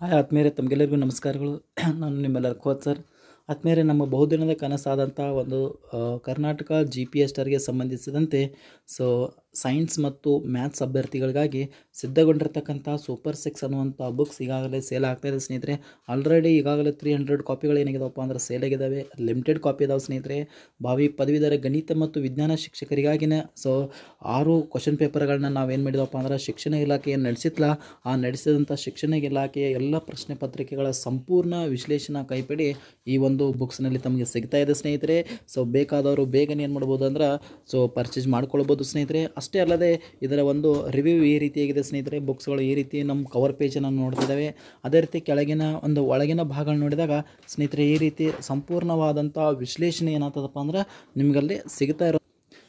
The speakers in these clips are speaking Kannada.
ಹಾಯ್ ಆತ್ಮೀಯರೇ ತಮಗೆಲ್ಲರಿಗೂ ನಮಸ್ಕಾರಗಳು ನಾನು ನಿಮ್ಮೆಲ್ಲರ ಕೋಚ್ ಸರ್ ಆತ್ಮೀಯರೇ ನಮ್ಮ ಬಹುದಿನದ ಕನಸಾದಂಥ ಒಂದು ಕರ್ನಾಟಕ ಜಿ ಪಿ ಎಸ್ ಸಂಬಂಧಿಸಿದಂತೆ ಸೊ ಸೈನ್ಸ್ ಮತ್ತು ಮ್ಯಾಥ್ಸ್ ಅಭ್ಯರ್ಥಿಗಳಿಗಾಗಿ ಸಿದ್ಧಗೊಂಡಿರ್ತಕ್ಕಂಥ ಸೂಪರ್ ಸಿಕ್ಸ್ ಅನ್ನುವಂಥ ಬುಕ್ಸ್ ಈಗಾಗಲೇ ಸೇಲ್ ಆಗ್ತಾಯಿದೆ ಸ್ನೇಹಿತರೆ ಆಲ್ರೆಡಿ ಈಗಾಗಲೇ ತ್ರೀ ಹಂಡ್ರೆಡ್ ಕಾಪಿಗಳು ಏನಾಗಿದಾವಪ್ಪ ಅಂದರೆ ಸೇಲ್ ಆಗಿದ್ದಾವೆ ಲಿಮಿಟೆಡ್ ಕಾಪಿ ಇದಾವೆ ಸ್ನೇಹಿತರೆ ಭಾವಿ ಪದವೀಧರ ಗಣಿತ ಮತ್ತು ವಿಜ್ಞಾನ ಶಿಕ್ಷಕರಿಗಾಗಿನ ಸೊ ಆರು ಕ್ವಶನ್ ಪೇಪರ್ಗಳನ್ನ ನಾವೇನು ಮಾಡಿದವಪ್ಪ ಅಂದ್ರೆ ಶಿಕ್ಷಣ ಇಲಾಖೆ ಏನು ನಡೆಸಿತ್ಲಾ ಆ ನಡೆಸಿದಂಥ ಶಿಕ್ಷಣ ಇಲಾಖೆಯ ಎಲ್ಲ ಪ್ರಶ್ನೆ ಪತ್ರಿಕೆಗಳ ಸಂಪೂರ್ಣ ವಿಶ್ಲೇಷಣಾ ಕೈಪಿಡಿ ಈ ಒಂದು ಬುಕ್ಸ್ನಲ್ಲಿ ತಮಗೆ ಸಿಗ್ತಾ ಇದೆ ಸ್ನೇಹಿತರೆ ಸೊ ಬೇಕಾದವರು ಬೇಗನೆ ಏನು ಮಾಡ್ಬೋದು ಅಂದ್ರೆ ಸೊ ಪರ್ಚೇಸ್ ಮಾಡ್ಕೊಳ್ಬೋದು ಸ್ನೇಹಿತರೆ ಅಷ್ಟೇ ಅಲ್ಲದೆ ಇದರ ಒಂದು ರಿವ್ಯೂ ಈ ರೀತಿಯಾಗಿದೆ ಸ್ನೇಹಿತರೆ ಬುಕ್ಸ್ಗಳು ಈ ರೀತಿ ನಮ್ಮ ಕವರ್ ಪೇಜನ್ನು ನೋಡ್ತಿದ್ದಾವೆ ಅದೇ ರೀತಿ ಕೆಳಗಿನ ಒಂದು ಒಳಗಿನ ಭಾಗಗಳು ನೋಡಿದಾಗ ಸ್ನೇಹಿತರೆ ಈ ರೀತಿ ಸಂಪೂರ್ಣವಾದಂಥ ವಿಶ್ಲೇಷಣೆ ಏನಾಗ್ತದಪ್ಪ ಅಂದ್ರೆ ನಿಮಗಲ್ಲಿ ಸಿಗ್ತಾ ಇರೋ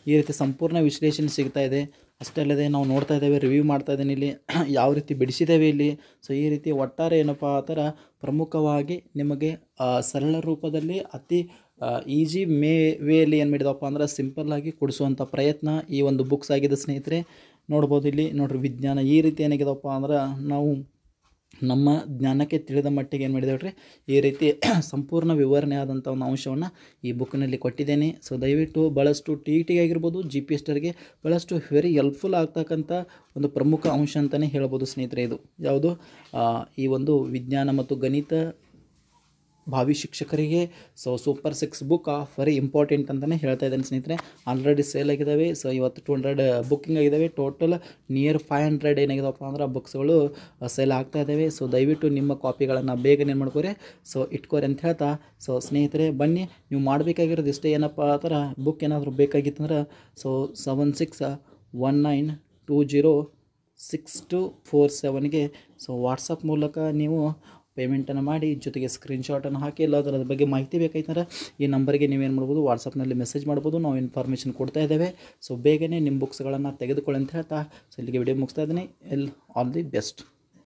ಈ ರೀತಿ ಸಂಪೂರ್ಣ ವಿಶ್ಲೇಷಣೆ ಸಿಗ್ತಾ ಇದೆ ಅಷ್ಟೇ ಅಲ್ಲದೆ ನಾವು ನೋಡ್ತಾ ಇದ್ದೇವೆ ರಿವ್ಯೂ ಮಾಡ್ತಾ ಇದ್ದೇನೆ ಇಲ್ಲಿ ಯಾವ ರೀತಿ ಬಿಡಿಸಿದ್ದೇವೆ ಇಲ್ಲಿ ಸೊ ಈ ರೀತಿ ಒಟ್ಟಾರೆ ಏನಪ್ಪ ಆ ಥರ ಪ್ರಮುಖವಾಗಿ ನಿಮಗೆ ಸರಳ ರೂಪದಲ್ಲಿ ಅತಿ ಈಜಿ ಮೇ ವೇಯಲ್ಲಿ ಏನು ಮಾಡಿದಪ್ಪ ಅಂದ್ರೆ ಸಿಂಪಲ್ಲಾಗಿ ಕೊಡಿಸುವಂಥ ಪ್ರಯತ್ನ ಈ ಒಂದು ಬುಕ್ಸ್ ಆಗಿದೆ ಸ್ನೇಹಿತರೆ ನೋಡ್ಬೋದು ಇಲ್ಲಿ ನೋಡ್ರಿ ವಿಜ್ಞಾನ ಈ ರೀತಿ ಏನಾಗಿದಪ್ಪ ಅಂದ್ರೆ ನಾವು ನಮ್ಮ ಜ್ಞಾನಕ್ಕೆ ತಿಳಿದ ಮಟ್ಟಿಗೆ ಏನು ಮಾಡಿದೇವ್ರಿ ಈ ರೀತಿ ಸಂಪೂರ್ಣ ವಿವರಣೆ ಆದಂಥ ಒಂದು ಅಂಶವನ್ನು ಈ ಬುಕ್ನಲ್ಲಿ ಕೊಟ್ಟಿದ್ದೇನೆ ಸೊ ದಯವಿಟ್ಟು ಭಾಳಷ್ಟು ಟಿ ಇ e ಟಿ ಆಗಿರ್ಬೋದು ಜಿ ಪಿ ಎಸ್ಟರ್ಗೆ e ಭಾಳಷ್ಟು ವೆರಿ ಹೆಲ್ಪ್ಫುಲ್ ಆಗ್ತಕ್ಕಂಥ ಒಂದು ಪ್ರಮುಖ ಅಂಶ ಅಂತಲೇ ಹೇಳ್ಬೋದು ಸ್ನೇಹಿತರೆ ಇದು ಯಾವುದು ಈ ಒಂದು ವಿಜ್ಞಾನ ಮತ್ತು ಗಣಿತ ಭಾವಿ ಶಿಕ್ಷಕರಿಗೆ so super six book of very important ಅಂತಲೇ ಹೇಳ್ತಾ ಇದ್ದೇನೆ ಸ್ನೇಹಿತರೆ ಆಲ್ರೆಡಿ ಸೇಲ್ ಆಗಿದ್ದಾವೆ ಸೊ ಇವತ್ತು ಟು ಹಂಡ್ರೆಡ್ ಬುಕ್ಕಿಂಗ್ ಆಗಿದ್ದಾವೆ ಟೋಟಲ್ ನಿಯರ್ ಫೈವ್ ಹಂಡ್ರೆಡ್ ಏನಾಗಿದೆಪ್ಪ ಅಂದ್ರೆ ಬುಕ್ಸ್ಗಳು ಸೇಲ್ ಆಗ್ತಾ ಇದ್ದಾವೆ ಸೊ ದಯವಿಟ್ಟು ನಿಮ್ಮ ಕಾಪಿಗಳನ್ನು ಬೇಗನೆ ಏನು ಮಾಡ್ಕೋರಿ ಸೊ ಇಟ್ಕೋರಿ ಅಂತ ಹೇಳ್ತಾ ಸೊ ಸ್ನೇಹಿತರೆ ಬನ್ನಿ ನೀವು ಮಾಡಬೇಕಾಗಿರೋದು ಇಷ್ಟೇ ಏನಪ್ಪ ಆ ಥರ ಬುಕ್ ಏನಾದರೂ ಬೇಕಾಗಿತ್ತಂದ್ರೆ so seven six one nine two zero six two four ಸೆವೆನ್ಗೆ ಸೊ ವಾಟ್ಸಪ್ ಮೂಲಕ ನೀವು ಪೇಮೆಂಟನ್ನು ಮಾಡಿ ಜೊತೆಗೆ ಸ್ಕ್ರೀನ್ಶಾಟನ್ನು ಹಾಕಿ ಎಲ್ಲ ಅದರ ಬಗ್ಗೆ ಮಾಹಿತಿ ಬೇಕಾಯ್ತಾರೆ ಈ ನಂಬರ್ಗೆ ನೀವೇನು ಮಾಡ್ಬೋದು ವಾಟ್ಸಪ್ನಲ್ಲಿ ಮೆಸೇಜ್ ಮಾಡ್ಬೋದು ನಾವು ಇನ್ಫಾರ್ಮೇಷನ್ ಕೊಡ್ತಾ ಇದ್ದೇವೆ ಸೊ ಬೇಗನೆ ನಿಮ್ಮ ಬುಕ್ಸ್ಗಳನ್ನು ತೆಗೆದುಕೊಳ್ಳಿ ಅಂತ ಹೇಳ್ತಾ ಸೊ ಇಲ್ಲಿಗೆ ವಿಡಿಯೋ ಮುಗಿಸ್ತಾ ಇದ್ದೀನಿ ಎಲ್ ಆಲ್ ದಿ ಬೆಸ್ಟ್